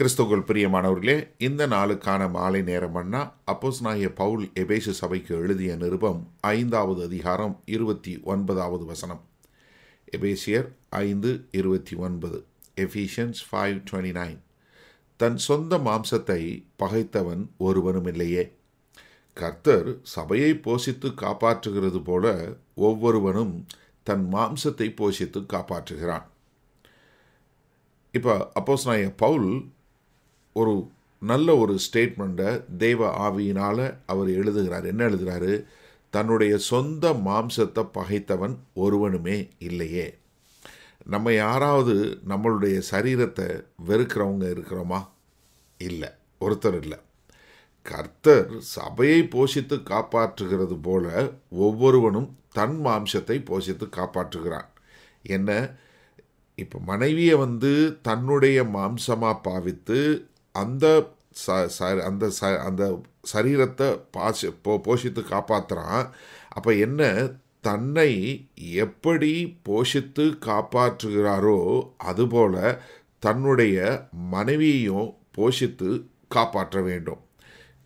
கிறிஸ்தவர்கள் பிரியமானவர்களே இந்த நாளுக்கான மாலை நேரமன்னா அப்போஸ் நாகிய பவுல் எபேசு சபைக்கு எழுதிய நிருபம் ஐந்தாவது அதிகாரம் இருபத்தி ஒன்பதாவது வசனம் எபேசியர் ஐந்து இருபத்தி ஒன்பது எஃபிஷியன்ஸ் ஃபைவ் டுவெண்ட்டி நைன் தன் சொந்த மாம்சத்தை பகைத்தவன் ஒருவனும் இல்லையே கர்த்தர் சபையை போஷித்து காப்பாற்றுகிறது போல ஒவ்வொருவனும் தன் மாம்சத்தை போஷித்து காப்பாற்றுகிறான் இப்போ அப்போஸ் நாய பவுல் ஒரு நல்ல ஒரு ஸ்டேட்மெண்ட்டை தெய்வ ஆவியினால் அவர் எழுதுகிறார் என்ன எழுதுகிறாரு தன்னுடைய சொந்த மாம்சத்தை பகைத்தவன் ஒருவனுமே இல்லையே நம்ம யாராவது நம்மளுடைய சரீரத்தை வெறுக்கிறவங்க இருக்கிறோமா இல்லை ஒருத்தர் இல்லை கர்த்தர் சபையை போஷித்து காப்பாற்றுகிறது போல ஒவ்வொருவனும் தன் மாம்சத்தை போஷித்து காப்பாற்றுகிறான் என்ன இப்போ மனைவியை வந்து தன்னுடைய மாம்சமாக பாவித்து அந்த ச ச அந்த ச அந்த சரீரத்தை பாசி போ போஷித்து காப்பாற்றுறான் அப்போ என்ன தன்னை எப்படி போஷித்து காப்பாற்றுகிறாரோ அதுபோல் தன்னுடைய மனைவியையும் போஷித்து காப்பாற்ற வேண்டும்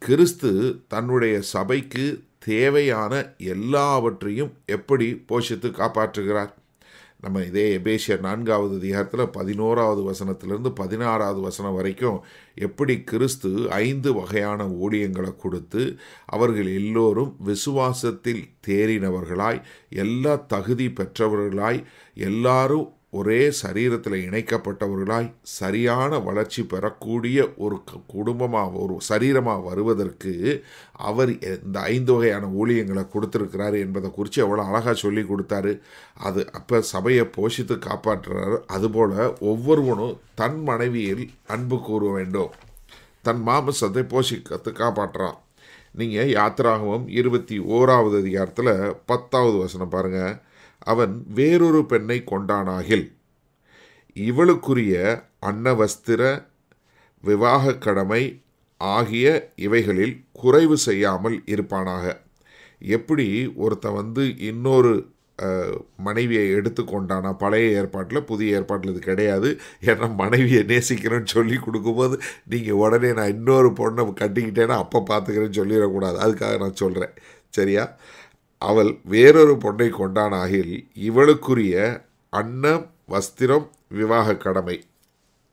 கிறிஸ்து தன்னுடைய சபைக்கு தேவையான எல்லாவற்றையும் எப்படி போஷித்து காப்பாற்றுகிறார் நம்ம இதே எபேசியர் நான்காவது அதிகாரத்தில் பதினோராவது வசனத்திலிருந்து பதினாறாவது வசனம் வரைக்கும் எப்படி கிறிஸ்து ஐந்து வகையான ஊழியங்களை கொடுத்து அவர்கள் எல்லோரும் விசுவாசத்தில் தேறினவர்களாய் எல்லா தகுதி பெற்றவர்களாய் எல்லாரும் ஒரே சரீரத்தில் இணைக்கப்பட்டவர்களாய் சரியான வளர்ச்சி பெறக்கூடிய ஒரு குடும்பமாக ஒரு சரீரமாக வருவதற்கு அவர் இந்த ஐந்து வகையான ஊழியங்களை கொடுத்துருக்கிறாரு என்பதை குறித்து எவ்வளோ அழகாக சொல்லி கொடுத்தாரு அது அப்போ சபையை போஷித்து காப்பாற்றுறாரு அதுபோல் ஒவ்வொருவனும் தன் மனைவியில் அன்பு கூற வேண்டும் தன் மாமசத்தை போஷிக்கத்து காப்பாற்றுறான் நீங்கள் யாத்திராகவும் இருபத்தி ஓராவது அதிகாரத்தில் பத்தாவது வசனம் பாருங்கள் அவன் வேறொரு பெண்ணை கொண்டானாகில் இவளுக்குரிய அன்னவஸ்திர விவாக கடமை ஆகிய இவைகளில் குறைவு செய்யாமல் இருப்பானாக எப்படி ஒருத்தன் வந்து இன்னொரு மனைவியை எடுத்துக்கொண்டானா பழைய ஏற்பாட்டில் புதிய ஏற்பாட்டில் இது கிடையாது ஏன்னா மனைவியை நேசிக்கிறேன்னு சொல்லி கொடுக்கும்போது நீங்கள் உடனே நான் இன்னொரு பொண்ணை கட்டிக்கிட்டேன்னா அப்போ பார்த்துக்கிறேன்னு சொல்லிடக்கூடாது அதுக்காக நான் சொல்கிறேன் சரியா அவள் வேறொரு பொண்ணை ஆகில் இவளுக்குரிய அன்னம் வஸ்திரம் விவாக கடமை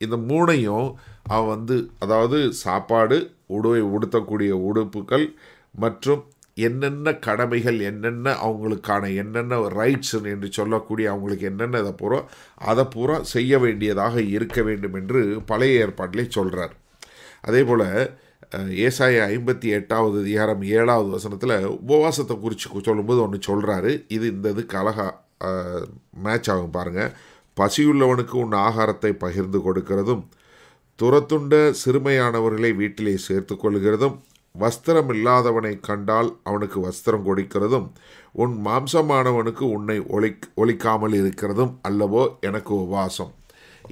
இந்த மூணையும் அவன் வந்து அதாவது சாப்பாடு உடுவை உடுத்தக்கூடிய உடுப்புகள் மற்றும் என்னென்ன கடமைகள் என்னென்ன அவங்களுக்கான என்னென்ன ரைட்ஸ் என்று சொல்லக்கூடிய அவங்களுக்கு என்னென்ன இதை பூரா அதை பூரா செய்ய வேண்டியதாக இருக்க வேண்டும் என்று பழைய ஏற்பாட்டிலே சொல்கிறார் அதே போல் ஏசாய ஐம்பத்தி எட்டாவது அதிகாரம் ஏழாவது வசனத்தில் உபவாசத்தை குறித்து சொல்லும்போது ஒன்று சொல்கிறாரு இது இந்த இதுக்கு அழகா மேட்ச் ஆகும் பாருங்கள் பசியுள்ளவனுக்கு உன் ஆகாரத்தை பகிர்ந்து கொடுக்கிறதும் துரத்துண்ட சிறுமையானவர்களை வீட்டிலே சேர்த்து கொள்கிறதும் வஸ்திரம் இல்லாதவனை கண்டால் அவனுக்கு வஸ்திரம் கொடுக்கிறதும் உன் மாம்சமானவனுக்கு உன்னை ஒழி ஒழிக்காமல் இருக்கிறதும் அல்லவோ எனக்கு உபவாசம்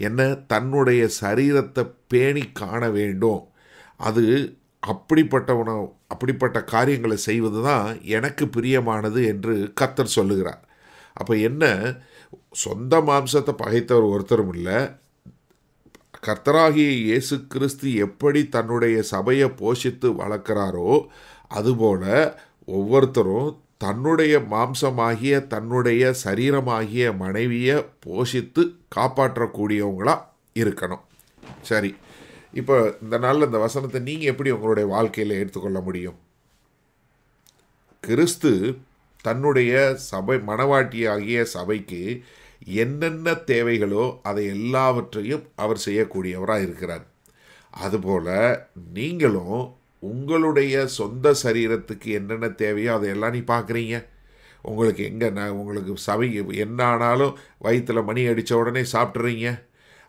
என்ன தன்னுடைய சரீரத்தை பேணி காண வேண்டும் அது அப்படிப்பட்டவன அப்படிப்பட்ட காரியங்களை செய்வது தான் எனக்கு பிரியமானது என்று கத்தர் சொல்லுகிறார் அப்போ என்ன சொந்த மாம்சத்தை பகைத்தவர் ஒருத்தரும் இல்லை கர்த்தராகிய இயேசு கிறிஸ்து எப்படி தன்னுடைய சபையை போஷித்து வளர்க்குறாரோ அதுபோல ஒவ்வொருத்தரும் தன்னுடைய மாம்சமாகிய தன்னுடைய சரீரமாகிய மனைவியை போஷித்து காப்பாற்றக்கூடியவங்களாக இருக்கணும் சரி இப்போ இந்த நாளில் இந்த வசனத்தை நீங்கள் எப்படி உங்களுடைய வாழ்க்கையில் எடுத்துக்கொள்ள முடியும் கிறிஸ்து தன்னுடைய சபை மனவாட்டி ஆகிய சபைக்கு என்னென்ன தேவைகளோ அதை எல்லாவற்றையும் அவர் செய்யக்கூடியவராக இருக்கிறார் அதுபோல் நீங்களும் உங்களுடைய சொந்த சரீரத்துக்கு என்னென்ன தேவையோ அதையெல்லாம் நீ பார்க்குறீங்க உங்களுக்கு எங்கே நான் உங்களுக்கு சபை என்ன ஆனாலும் வயிற்றில் மணி அடித்த உடனே சாப்பிட்றீங்க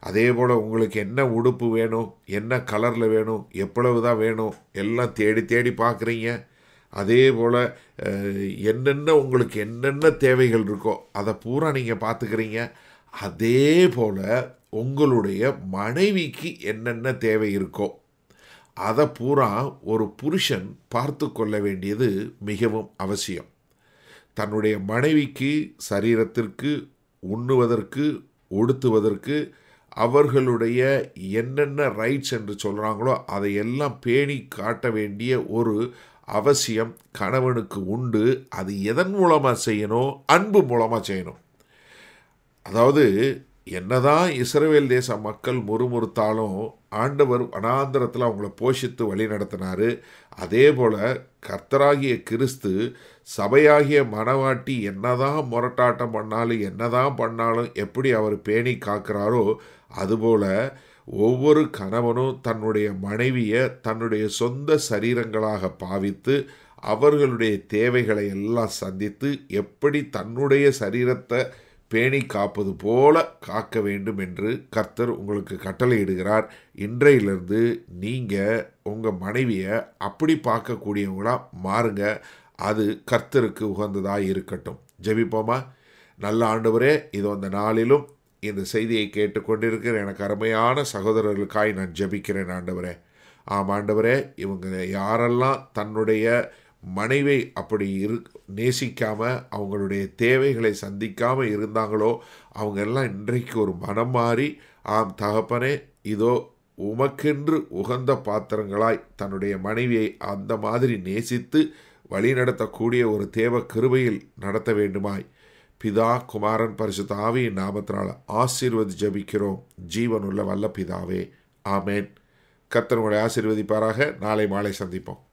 அதே போல் உங்களுக்கு என்ன உடுப்பு வேணும் என்ன கலரில் வேணும் எவ்வளவு தான் வேணும் எல்லாம் தேடி தேடி பார்க்குறீங்க அதே போல் என்னென்ன உங்களுக்கு என்னென்ன தேவைகள் இருக்கோ அதை பூரா நீங்கள் பார்த்துக்கிறீங்க அதே போல் உங்களுடைய மனைவிக்கு என்னென்ன தேவை இருக்கோ அதை பூரா ஒரு புருஷன் பார்த்து கொள்ள வேண்டியது மிகவும் அவசியம் தன்னுடைய மனைவிக்கு சரீரத்திற்கு உண்ணுவதற்கு ஒடுத்துவதற்கு அவர்களுடைய என்னென்ன ரைட்ஸ் என்று சொல்கிறாங்களோ அதையெல்லாம் பேணி காட்ட வேண்டிய ஒரு அவசியம் கணவனுக்கு உண்டு அது எதன் மூலமாக செய்யணும் அன்பு மூலமாக செய்யணும் அதாவது என்னதான் இஸ்ரேல் தேச மக்கள் முறுமுறுத்தாலும் ஆண்டவர் வனாந்திரத்தில் அவங்கள போஷித்து வழி நடத்தினார் அதே போல் கர்த்தராகிய கிறிஸ்து சபையாகிய மனவாட்டி என்னதான் முரட்டாட்டம் பண்ணாலும் என்னதான் பண்ணாலும் எப்படி அவர் பேணி காக்கிறாரோ அதுபோல் ஒவ்வொரு கணவனும் தன்னுடைய மனைவியை தன்னுடைய சொந்த சரீரங்களாக பாவித்து அவர்களுடைய தேவைகளை எல்லாம் சந்தித்து எப்படி தன்னுடைய சரீரத்தை பேணி காப்பது போல காக்க வேண்டும் என்று கர்த்தர் உங்களுக்கு கட்டளையிடுகிறார் இன்றையிலிருந்து நீங்கள் உங்கள் மனைவியை அப்படி பார்க்கக்கூடியவங்களாக மாறுங்க அது கர்த்தருக்கு உகந்ததாக இருக்கட்டும் ஜெபிப்போமா நல்ல ஆண்டவரே இது அந்த நாளிலும் இந்த செய்தியை கேட்டுக்கொண்டிருக்கிற எனக்கு அருமையான சகோதரர்களுக்காய் நான் ஜபிக்கிறேன் ஆண்டவரே ஆம் ஆண்டவரே இவங்க யாரெல்லாம் தன்னுடைய மனைவை அப்படி இரு நேசிக்காமல் அவங்களுடைய தேவைகளை சந்திக்காமல் இருந்தாங்களோ அவங்க எல்லாம் இன்றைக்கு ஒரு மனம் மாறி ஆம் தகப்பனே இதோ உமக்கென்று உகந்த பாத்திரங்களாய் தன்னுடைய மனைவியை அந்த மாதிரி நேசித்து வழி நடத்தக்கூடிய ஒரு தேவ கிருபையில் நடத்த வேண்டுமாய் பிதா குமாரன் பரிசுத்த ஆவியின் நாமத்தினால் ஆசீர்வதி ஜபிக்கிறோம் ஜீவனுள்ள வல்ல பிதாவே ஆமேன் கத்தனுடைய ஆசீர்வதிப்பாராக நாளை மாலை சந்திப்போம்